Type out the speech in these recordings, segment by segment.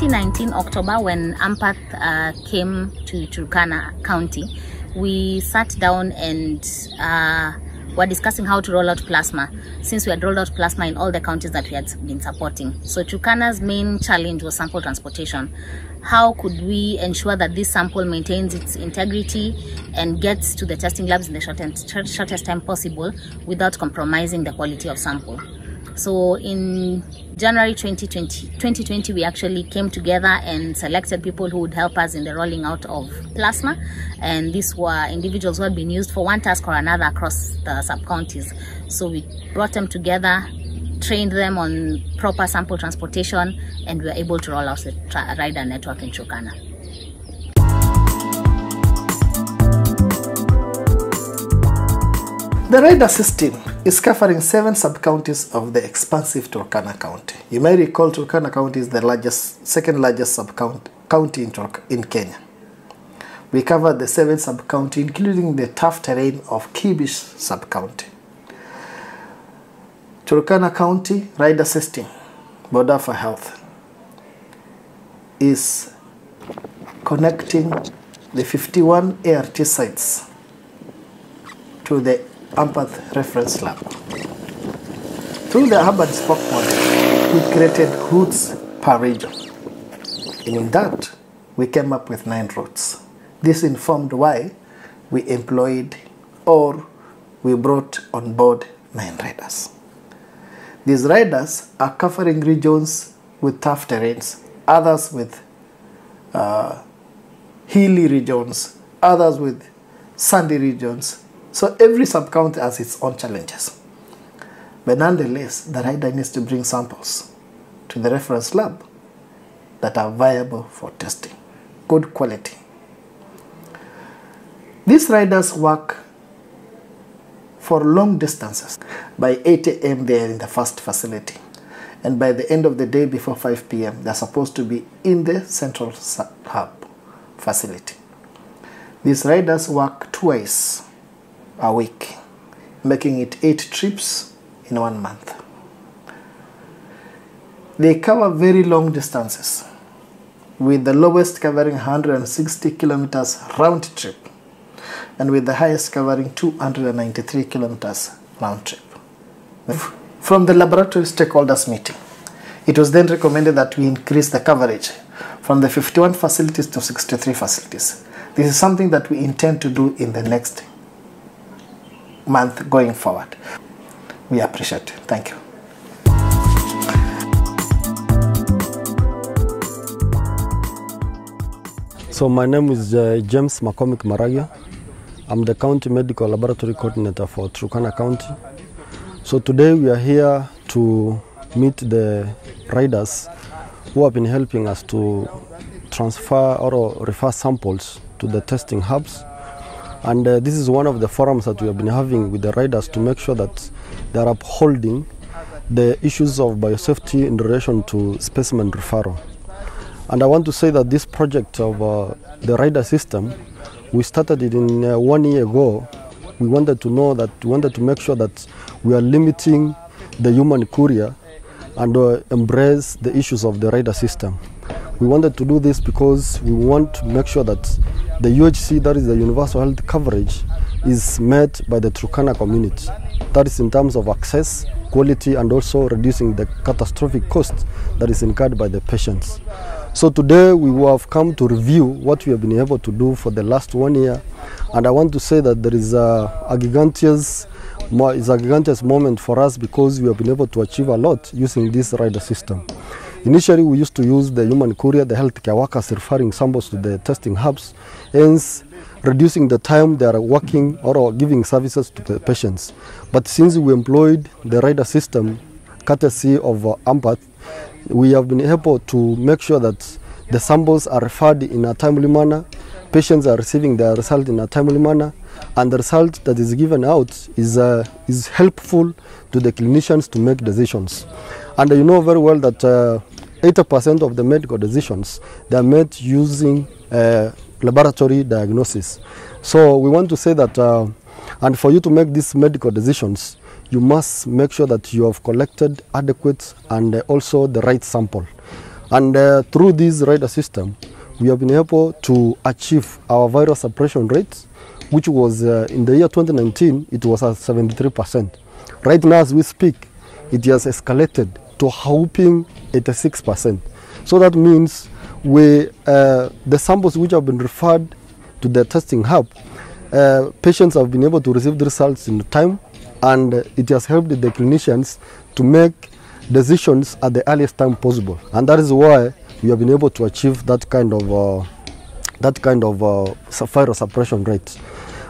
2019 October when Ampath uh, came to Turkana County, we sat down and uh, were discussing how to roll out plasma since we had rolled out plasma in all the counties that we had been supporting. So Turkana's main challenge was sample transportation. How could we ensure that this sample maintains its integrity and gets to the testing labs in the shortest, shortest time possible without compromising the quality of sample? so in January 2020, 2020, we actually came together and selected people who would help us in the rolling out of plasma. And these were individuals who had been used for one task or another across the sub-counties. So we brought them together, trained them on proper sample transportation, and we were able to roll out the rider network in chokana The radar system is covering seven sub-counties of the expansive Turkana County. You may recall Turkana County is the largest, second largest sub-county in, in Kenya. We cover the seven sub-county including the tough terrain of Kibish sub-county. Turkana County Rider System, Border for Health, is connecting the 51 ART sites to the Ampath Reference Lab. Through the hub and spoke model, we created routes per region. In that, we came up with nine routes. This informed why we employed or we brought on board nine riders. These riders are covering regions with tough terrains, others with uh, hilly regions, others with sandy regions, so every sub-county has its own challenges. But nonetheless, the rider needs to bring samples to the reference lab that are viable for testing, good quality. These riders work for long distances. By 8 a.m. they are in the first facility and by the end of the day before 5 p.m. they are supposed to be in the central hub facility. These riders work twice a week, making it eight trips in one month. They cover very long distances, with the lowest covering 160 kilometers round trip, and with the highest covering 293 kilometers round trip. From the laboratory stakeholders meeting, it was then recommended that we increase the coverage from the 51 facilities to 63 facilities. This is something that we intend to do in the next month going forward. We appreciate it. Thank you. So my name is uh, James McCormick Maragia. I'm the County Medical Laboratory Coordinator for Turkana County. So today we are here to meet the riders who have been helping us to transfer or refer samples to the testing hubs And uh, this is one of the forums that we have been having with the riders to make sure that they are upholding the issues of biosafety in relation to specimen referral. And I want to say that this project of uh, the rider system, we started it in uh, one year ago. We wanted to know that, we wanted to make sure that we are limiting the human courier and uh, embrace the issues of the rider system. We wanted to do this because we want to make sure that the UHC, that is the universal health coverage, is met by the Turkana community. That is in terms of access, quality, and also reducing the catastrophic cost that is incurred by the patients. So today we have come to review what we have been able to do for the last one year. And I want to say that there is a, a giganteous it's a gigantic moment for us because we have been able to achieve a lot using this rider system. Initially, we used to use the human courier, the healthcare workers referring samples to the testing hubs, hence reducing the time they are working or giving services to the patients. But since we employed the rider system, courtesy of uh, Ampath, we have been able to make sure that the samples are referred in a timely manner, patients are receiving their result in a timely manner, and the result that is given out is, uh, is helpful to the clinicians to make decisions. And you know very well that uh, 80% of the medical decisions they are made using uh, laboratory diagnosis. So we want to say that, uh, and for you to make these medical decisions, you must make sure that you have collected adequate and uh, also the right sample. And uh, through this radar system, we have been able to achieve our viral suppression rate, which was uh, in the year 2019, it was at 73%. Right now, as we speak, it has escalated to helping 86%. So that means we, uh, the samples which have been referred to the testing hub, uh, patients have been able to receive the results in time and it has helped the clinicians to make decisions at the earliest time possible. And that is why we have been able to achieve that kind of, uh, that kind of uh, suppression rate.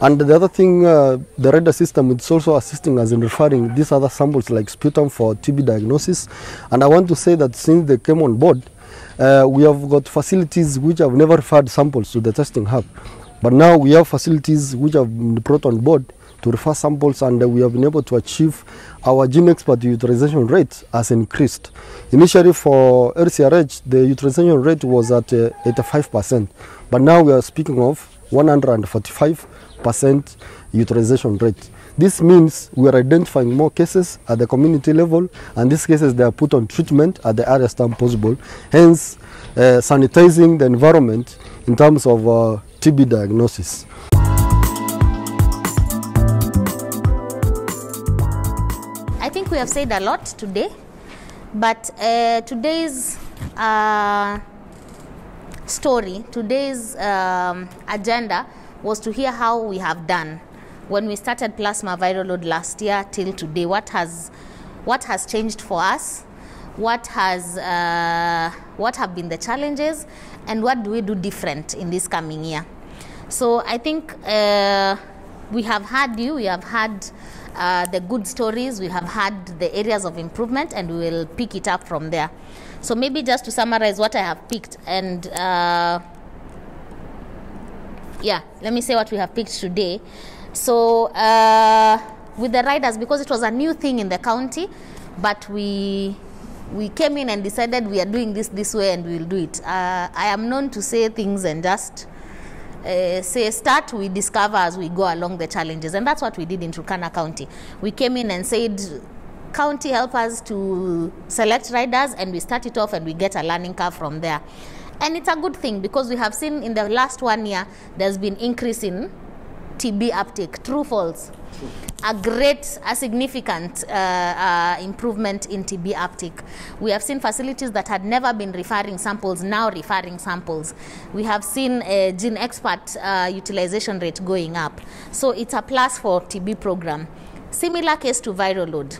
And the other thing, uh, the radar system is also assisting us in referring these other samples like sputum for TB diagnosis. And I want to say that since they came on board, uh, we have got facilities which have never referred samples to the testing hub. But now we have facilities which have been brought on board to refer samples and we have been able to achieve our gene expert utilization rate has increased. Initially for LCRH, the utilization rate was at uh, 85%, but now we are speaking of 145 percent utilization rate. This means we are identifying more cases at the community level, and these cases they are put on treatment at the earliest time possible. Hence, uh, sanitizing the environment in terms of uh, TB diagnosis. I think we have said a lot today, but uh, today's uh, story, today's um, agenda was to hear how we have done when we started plasma viral load last year till today. What has what has changed for us? What has uh, what have been the challenges, and what do we do different in this coming year? So I think uh, we have had you. We have had. Uh, the good stories, we have had the areas of improvement, and we will pick it up from there. So, maybe just to summarize what I have picked, and uh, yeah let me say what we have picked today so uh, with the riders because it was a new thing in the county but we we came in and decided we are doing this this way and we'll do it uh, i am known to say things and just uh, say start we discover as we go along the challenges and that's what we did in Turkana County we came in and said county help us to select riders and we start it off and we get a learning curve from there and it's a good thing because we have seen in the last one year there's been increase in TB uptake. True, false? A great, a significant uh, uh, improvement in TB uptake. We have seen facilities that had never been referring samples now referring samples. We have seen uh, gene expert uh, utilization rate going up. So it's a plus for TB program. Similar case to viral load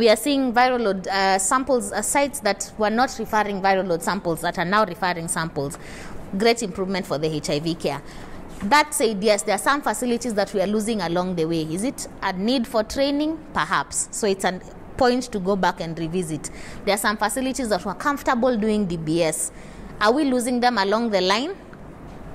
we are seeing viral load uh, samples, uh, sites that were not referring viral load samples that are now referring samples. Great improvement for the HIV care. That said, yes, there are some facilities that we are losing along the way. Is it a need for training? Perhaps. So it's a point to go back and revisit. There are some facilities that were comfortable doing DBS. Are we losing them along the line?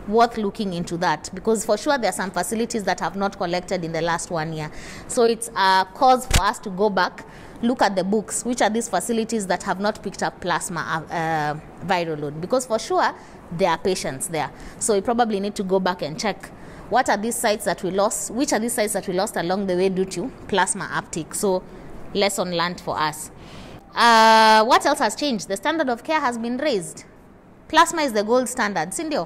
worth looking into that because for sure there are some facilities that have not collected in the last one year. So it's a cause for us to go back look at the books which are these facilities that have not picked up plasma uh, uh, viral load because for sure there are patients there so we probably need to go back and check what are these sites that we lost which are these sites that we lost along the way due to plasma uptake so lesson learned for us uh, what else has changed the standard of care has been raised plasma is the gold standard Cindy.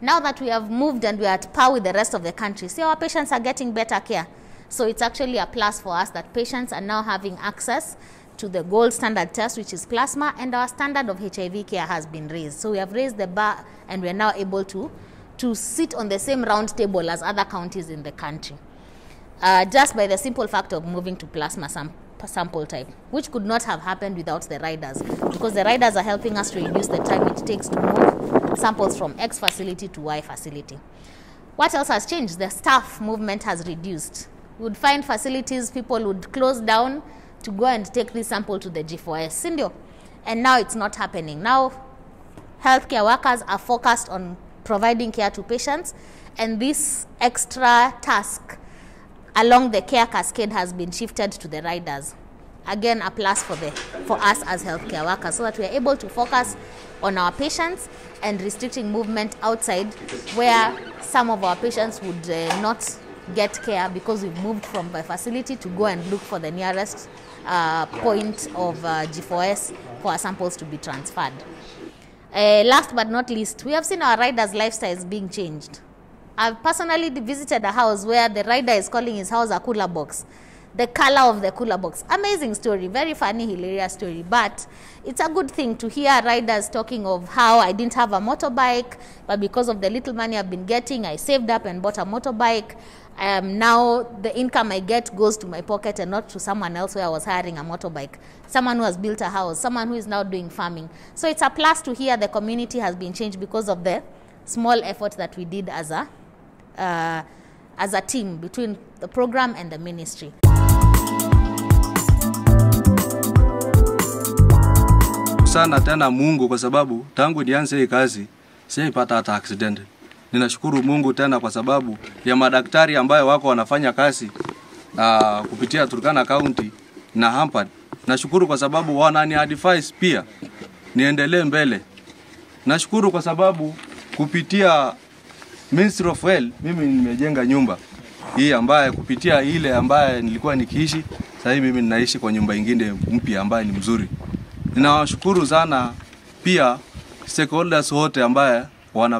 now that we have moved and we are at par with the rest of the country see our patients are getting better care so it's actually a plus for us that patients are now having access to the gold standard test, which is plasma, and our standard of HIV care has been raised. So we have raised the bar and we are now able to, to sit on the same round table as other counties in the country. Uh, just by the simple fact of moving to plasma sam sample type, which could not have happened without the riders, because the riders are helping us to reduce the time it takes to move samples from X facility to Y facility. What else has changed? The staff movement has reduced we would find facilities, people would close down to go and take this sample to the G4S, And now it's not happening. Now healthcare workers are focused on providing care to patients and this extra task along the care cascade has been shifted to the riders. Again, a plus for, the, for us as healthcare workers so that we are able to focus on our patients and restricting movement outside where some of our patients would uh, not get care because we moved from the facility to go and look for the nearest uh, point of uh, G4S for our samples to be transferred. Uh, last but not least, we have seen our riders' lifestyles being changed. I've personally visited a house where the rider is calling his house a cooler box the color of the cooler box. Amazing story, very funny, hilarious story. But it's a good thing to hear riders talking of how I didn't have a motorbike, but because of the little money I've been getting, I saved up and bought a motorbike. Um, now the income I get goes to my pocket and not to someone else where I was hiring a motorbike, someone who has built a house, someone who is now doing farming. So it's a plus to hear the community has been changed because of the small effort that we did as a, uh, as a team between the program and the ministry. sana tena Mungu kwa sababu tangu nianze hii kazi sijaipata hata accident. Ninashukuru Mungu tena kwa sababu ya madaktari ambayo wako wanafanya kazi uh, kupitia Turkana County na Hampard. Nashukuru kwa sababu wanani advice pia niendelee mbele. Nashukuru kwa sababu kupitia Ministry of Health mimi nimejenga nyumba hii ambaye kupitia ile ambaye nilikuwa nikiishi, sasa hivi mimi ninaishi kwa nyumba ingine mpya ambaye ni mzuri. Ninawashukuru sana pia stakeholders wote ambaye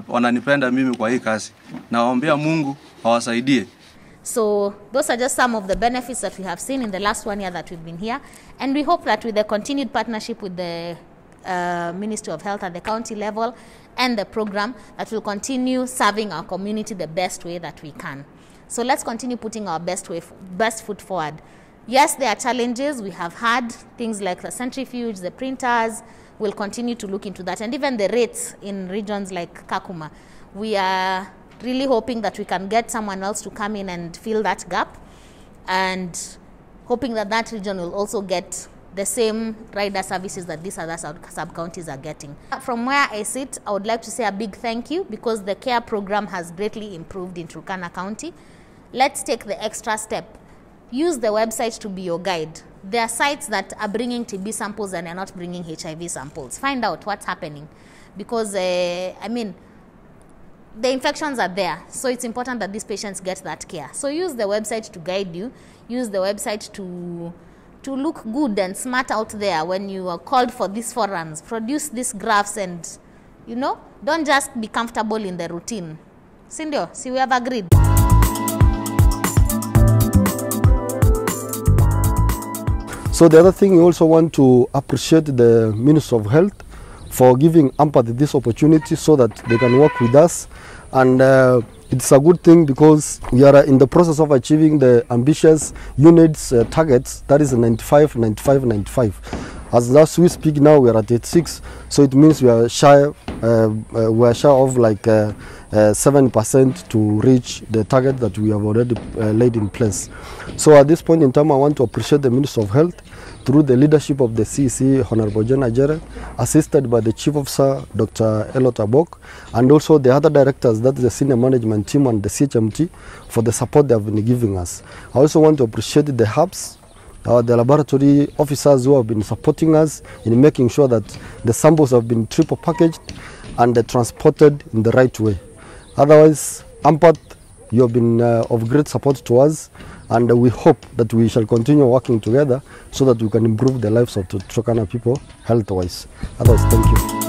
wananipenda mimi kwa hii kazi. Nawaombea Mungu awasaidie. So those are just some of the benefits that we have seen in the last one year that we've been here. And we hope that with the continued partnership with the uh, Ministry of Health at the county level and the program that will continue serving our community the best way that we can. So let's continue putting our best, way, best foot forward. Yes, there are challenges we have had, things like the centrifuge, the printers, we'll continue to look into that. And even the rates in regions like Kakuma, we are really hoping that we can get someone else to come in and fill that gap and hoping that that region will also get the same rider services that these other sub counties are getting. From where I sit, I would like to say a big thank you because the care program has greatly improved in Turkana County. Let's take the extra step use the website to be your guide. There are sites that are bringing TB samples and are not bringing HIV samples. Find out what's happening because, uh, I mean, the infections are there. So it's important that these patients get that care. So use the website to guide you, use the website to to look good and smart out there when you are called for these forums. Produce these graphs and, you know, don't just be comfortable in the routine. Sindio, see, we have agreed. So the other thing we also want to appreciate the Minister of Health for giving Ampath this opportunity so that they can work with us. And uh, it's a good thing because we are in the process of achieving the ambitious units uh, targets, that is 95, 95, 95. As last we speak now, we are at 86, so it means we are shy, uh, uh we are shy of like uh, 7% uh, to reach the target that we have already uh, laid in place. So at this point in time, I want to appreciate the Minister of Health through the leadership of the CEC, Honorable General, Ajere, assisted by the Chief Officer, Dr. Elot Abok, and also the other directors, that is the senior management team and the CHMT, for the support they have been giving us. I also want to appreciate the hubs, uh, the laboratory officers who have been supporting us in making sure that the samples have been triple packaged and transported in the right way. Otherwise, Ampath, you have been uh, of great support to us, and we hope that we shall continue working together so that we can improve the lives of Turkana people health wise. Otherwise, thank you.